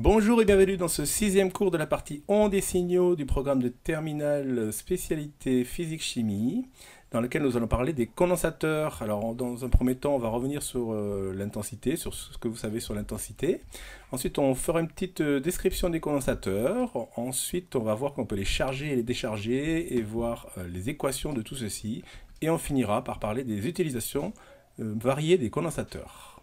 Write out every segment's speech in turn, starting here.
Bonjour et bienvenue dans ce sixième cours de la partie ondes des signaux du programme de Terminal spécialité physique-chimie, dans lequel nous allons parler des condensateurs. Alors, dans un premier temps, on va revenir sur euh, l'intensité, sur ce que vous savez sur l'intensité. Ensuite, on fera une petite euh, description des condensateurs. Ensuite, on va voir qu'on peut les charger et les décharger et voir euh, les équations de tout ceci. Et on finira par parler des utilisations variées des condensateurs.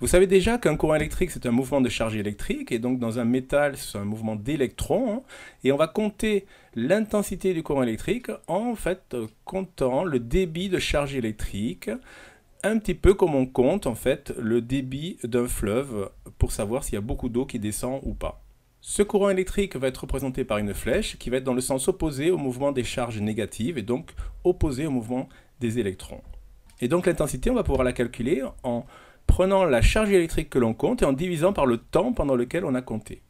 Vous savez déjà qu'un courant électrique, c'est un mouvement de charge électrique, et donc dans un métal, c'est un mouvement d'électrons, hein, et on va compter l'intensité du courant électrique en fait euh, comptant le débit de charge électrique, un petit peu comme on compte en fait le débit d'un fleuve pour savoir s'il y a beaucoup d'eau qui descend ou pas. Ce courant électrique va être représenté par une flèche qui va être dans le sens opposé au mouvement des charges négatives et donc opposé au mouvement des électrons. Et donc l'intensité, on va pouvoir la calculer en prenant la charge électrique que l'on compte et en divisant par le temps pendant lequel on a compté.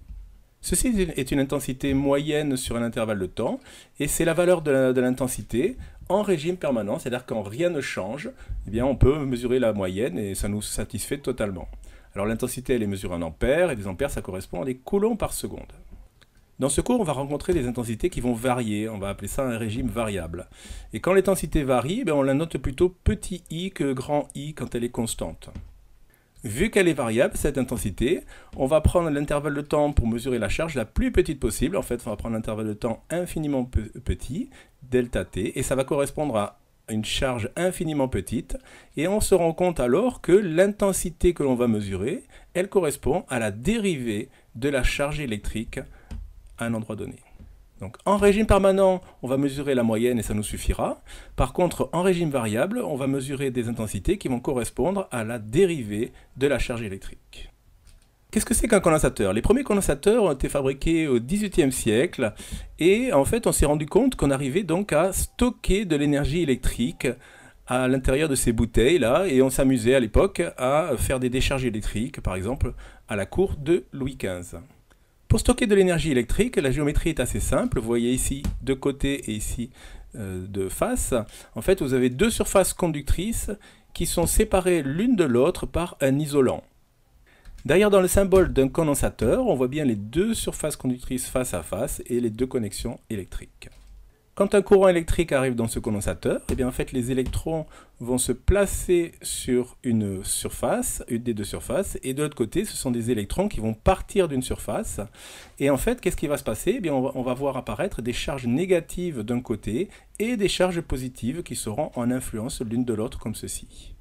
Ceci est une intensité moyenne sur un intervalle de temps, et c'est la valeur de l'intensité en régime permanent, c'est-à-dire quand rien ne change, eh bien on peut mesurer la moyenne et ça nous satisfait totalement. Alors l'intensité, elle est mesurée en ampères, et des ampères, ça correspond à des coulombs par seconde. Dans ce cours, on va rencontrer des intensités qui vont varier, on va appeler ça un régime variable. Et quand l'intensité varie, eh on la note plutôt petit i que grand i quand elle est constante. Vu qu'elle est variable, cette intensité, on va prendre l'intervalle de temps pour mesurer la charge la plus petite possible. En fait, on va prendre l'intervalle de temps infiniment petit, delta t, et ça va correspondre à une charge infiniment petite. Et on se rend compte alors que l'intensité que l'on va mesurer, elle correspond à la dérivée de la charge électrique à un endroit donné. Donc en régime permanent, on va mesurer la moyenne et ça nous suffira. Par contre, en régime variable, on va mesurer des intensités qui vont correspondre à la dérivée de la charge électrique. Qu'est-ce que c'est qu'un condensateur Les premiers condensateurs ont été fabriqués au XVIIIe siècle et en fait on s'est rendu compte qu'on arrivait donc à stocker de l'énergie électrique à l'intérieur de ces bouteilles là et on s'amusait à l'époque à faire des décharges électriques par exemple à la cour de Louis XV. Pour stocker de l'énergie électrique, la géométrie est assez simple. Vous voyez ici de côté et ici euh, de face. En fait, vous avez deux surfaces conductrices qui sont séparées l'une de l'autre par un isolant. D'ailleurs, dans le symbole d'un condensateur, on voit bien les deux surfaces conductrices face à face et les deux connexions électriques. Quand un courant électrique arrive dans ce condensateur, eh bien en fait les électrons vont se placer sur une surface, une des deux surfaces, et de l'autre côté ce sont des électrons qui vont partir d'une surface. Et en fait qu'est-ce qui va se passer eh bien on va, voir apparaître des charges négatives d'un côté et des charges positives qui seront en influence l'une de l'autre comme ceci.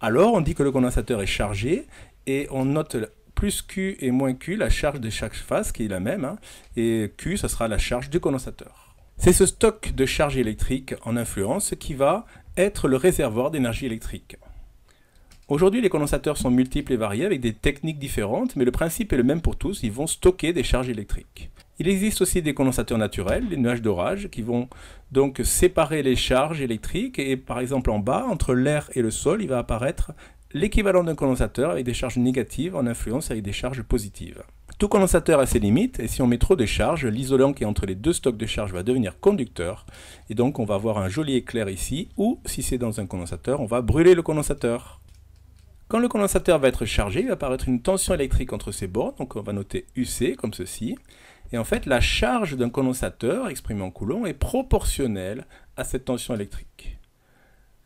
Alors on dit que le condensateur est chargé et on note plus Q et moins Q, la charge de chaque face qui est la même, hein, et Q ce sera la charge du condensateur. C'est ce stock de charges électriques en influence qui va être le réservoir d'énergie électrique. Aujourd'hui, les condensateurs sont multiples et variés avec des techniques différentes, mais le principe est le même pour tous, ils vont stocker des charges électriques. Il existe aussi des condensateurs naturels, les nuages d'orage, qui vont donc séparer les charges électriques et par exemple en bas, entre l'air et le sol, il va apparaître l'équivalent d'un condensateur avec des charges négatives en influence avec des charges positives. Tout condensateur a ses limites, et si on met trop de charge, l'isolant qui est entre les deux stocks de charge va devenir conducteur, et donc on va avoir un joli éclair ici, ou si c'est dans un condensateur, on va brûler le condensateur. Quand le condensateur va être chargé, il va apparaître une tension électrique entre ses bords, donc on va noter UC comme ceci, et en fait la charge d'un condensateur, exprimée en coulomb, est proportionnelle à cette tension électrique.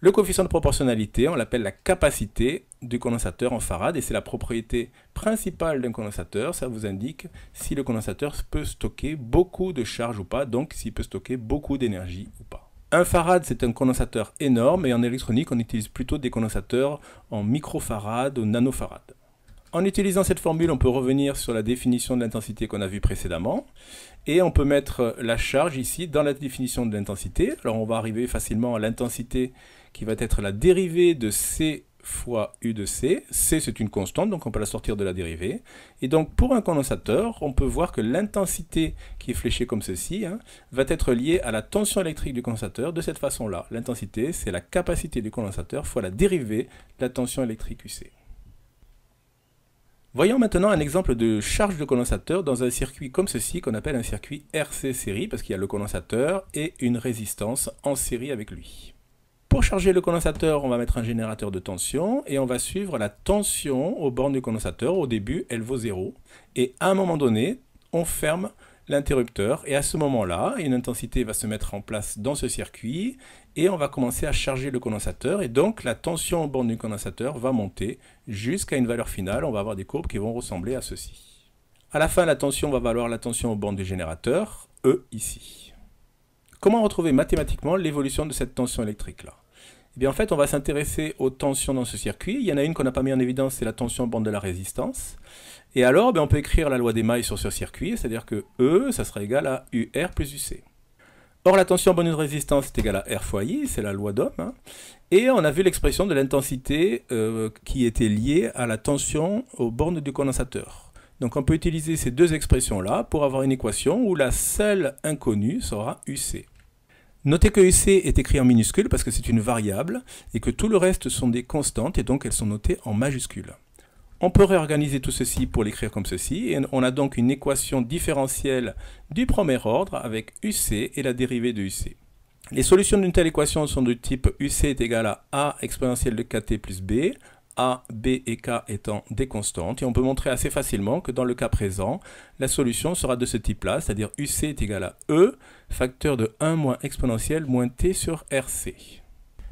Le coefficient de proportionnalité, on l'appelle la capacité du condensateur en farad, et c'est la propriété principale d'un condensateur. Ça vous indique si le condensateur peut stocker beaucoup de charge ou pas, donc s'il peut stocker beaucoup d'énergie ou pas. Un farad, c'est un condensateur énorme, et en électronique, on utilise plutôt des condensateurs en microfarad ou nanofarad. En utilisant cette formule, on peut revenir sur la définition de l'intensité qu'on a vue précédemment. Et on peut mettre la charge ici dans la définition de l'intensité. Alors on va arriver facilement à l'intensité qui va être la dérivée de C fois U de C. C c'est une constante, donc on peut la sortir de la dérivée. Et donc pour un condensateur, on peut voir que l'intensité qui est fléchée comme ceci hein, va être liée à la tension électrique du condensateur de cette façon-là. L'intensité, c'est la capacité du condensateur fois la dérivée de la tension électrique UC. Voyons maintenant un exemple de charge de condensateur dans un circuit comme ceci qu'on appelle un circuit RC série parce qu'il y a le condensateur et une résistance en série avec lui. Pour charger le condensateur, on va mettre un générateur de tension et on va suivre la tension aux bornes du condensateur. Au début, elle vaut 0 et à un moment donné, on ferme l'interrupteur et à ce moment-là, une intensité va se mettre en place dans ce circuit et on va commencer à charger le condensateur et donc la tension aux bord du condensateur va monter jusqu'à une valeur finale, on va avoir des courbes qui vont ressembler à ceci. À la fin, la tension va valoir la tension aux bandes du générateur, E ici. Comment retrouver mathématiquement l'évolution de cette tension électrique là eh bien en fait, on va s'intéresser aux tensions dans ce circuit. Il y en a une qu'on n'a pas mis en évidence, c'est la tension bande de la résistance. Et alors, eh on peut écrire la loi des mailles sur ce circuit, c'est-à-dire que E, ça sera égal à UR plus UC. Or, la tension bande de résistance est égale à R fois I, c'est la loi d'Ohm. Hein. Et on a vu l'expression de l'intensité euh, qui était liée à la tension aux bornes du condensateur. Donc on peut utiliser ces deux expressions-là pour avoir une équation où la seule inconnue sera UC. Notez que uc est écrit en minuscule parce que c'est une variable et que tout le reste sont des constantes et donc elles sont notées en majuscule. On peut réorganiser tout ceci pour l'écrire comme ceci et on a donc une équation différentielle du premier ordre avec UC et la dérivée de UC. Les solutions d'une telle équation sont du type UC est égal à A exponentielle de KT plus B, a, B et K étant des constantes, et on peut montrer assez facilement que dans le cas présent, la solution sera de ce type-là, c'est-à-dire UC est égal à E, facteur de 1 moins exponentielle moins T sur RC.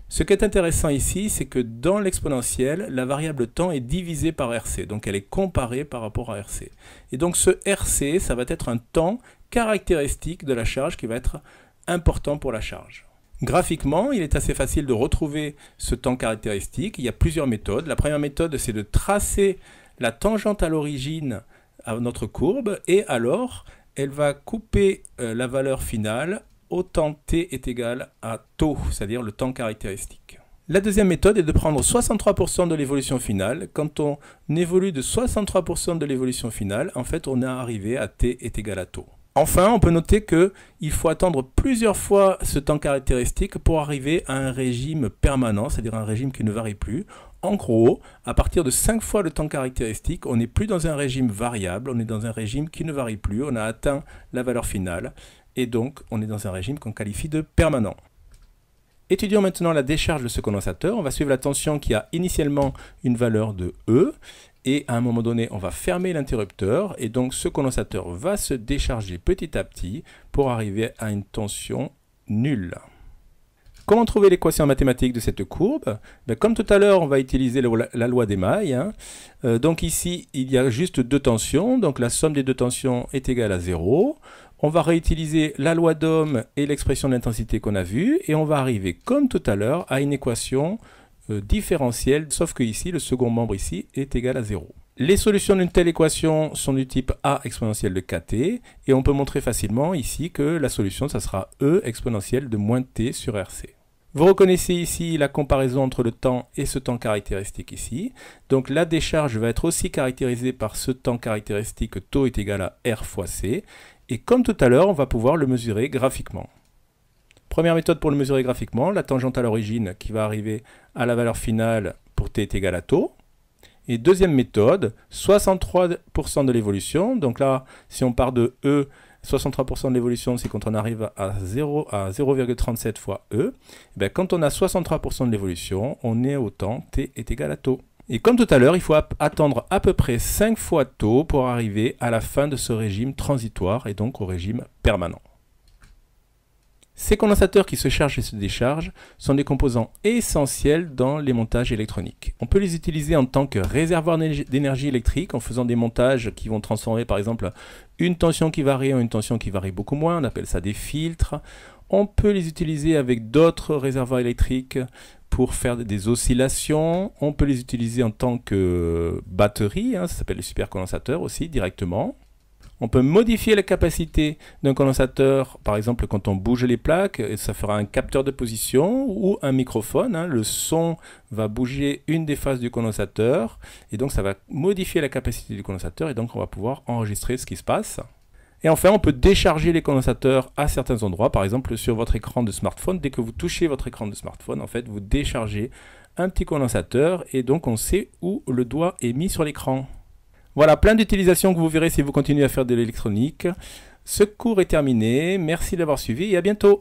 Ce qui est intéressant ici, c'est que dans l'exponentielle, la variable temps est divisée par RC, donc elle est comparée par rapport à RC. Et donc ce RC, ça va être un temps caractéristique de la charge qui va être important pour la charge. Graphiquement, il est assez facile de retrouver ce temps caractéristique. Il y a plusieurs méthodes. La première méthode, c'est de tracer la tangente à l'origine à notre courbe et alors elle va couper euh, la valeur finale au temps t est égal à taux, c'est-à-dire le temps caractéristique. La deuxième méthode est de prendre 63% de l'évolution finale. Quand on évolue de 63% de l'évolution finale, en fait, on est arrivé à t est égal à taux. Enfin, on peut noter que il faut attendre plusieurs fois ce temps caractéristique pour arriver à un régime permanent, c'est-à-dire un régime qui ne varie plus. En gros, à partir de 5 fois le temps caractéristique, on n'est plus dans un régime variable, on est dans un régime qui ne varie plus, on a atteint la valeur finale, et donc on est dans un régime qu'on qualifie de permanent. Étudions maintenant la décharge de ce condensateur. On va suivre la tension qui a initialement une valeur de E et à un moment donné, on va fermer l'interrupteur et donc ce condensateur va se décharger petit à petit pour arriver à une tension nulle. Comment trouver l'équation mathématique de cette courbe ben, Comme tout à l'heure, on va utiliser la, loi des mailles. Hein. Euh, donc ici, il y a juste deux tensions. Donc la somme des deux tensions est égale à 0. On va réutiliser la loi d'Ohm et l'expression d'intensité qu'on a vue. Et on va arriver, comme tout à l'heure, à une équation euh, différentiel sauf que ici, le second membre ici est égal à 0. Les solutions d'une telle équation sont du type a exponentielle de kt, et on peut montrer facilement ici que la solution, ça sera e exponentielle de moins t sur rc. Vous reconnaissez ici la comparaison entre le temps et ce temps caractéristique ici. Donc la décharge va être aussi caractérisée par ce temps caractéristique taux est égal à r fois c. Et comme tout à l'heure, on va pouvoir le mesurer graphiquement. Première méthode pour le mesurer graphiquement, la tangente à l'origine qui va arriver à la valeur finale pour t est égal à taux. Et deuxième méthode, 63% de l'évolution. Donc là, si on part de E, 63% de l'évolution, c'est quand on arrive à à 0,37 fois E. Eh ben, quand on a 63% de l'évolution, on est au temps T est égal à taux. Et comme tout à l'heure, il faut attendre à peu près 5 fois taux pour arriver à la fin de ce régime transitoire et donc au régime permanent. Ces condensateurs qui se chargent et se déchargent sont des composants essentiels dans les montages électroniques. On peut les utiliser en tant que réservoir d'énergie électrique en faisant des montages qui vont transformer par exemple une tension qui varie en une tension qui varie beaucoup moins, on appelle ça des filtres. On peut les utiliser avec d'autres réservoirs électriques pour faire des oscillations. On peut les utiliser en tant que batterie, hein, ça s'appelle les supercondensateurs aussi directement. On peut modifier la capacité d'un condensateur, par exemple quand on bouge les plaques, ça fera un capteur de position ou un microphone. Hein. le son va bouger une des faces du condensateur et donc ça va modifier la capacité du condensateur et donc on va pouvoir enregistrer ce qui se passe. Et enfin, on peut décharger les condensateurs à certains endroits, par exemple sur votre écran de smartphone. Dès que vous touchez votre écran de smartphone, en fait, vous déchargez un petit condensateur et donc on sait où le doigt est mis sur l'écran. Voilà, plein d'utilisations que vous verrez si vous continuez à faire de l'électronique. Ce cours est terminé. Merci d'avoir suivi et à bientôt.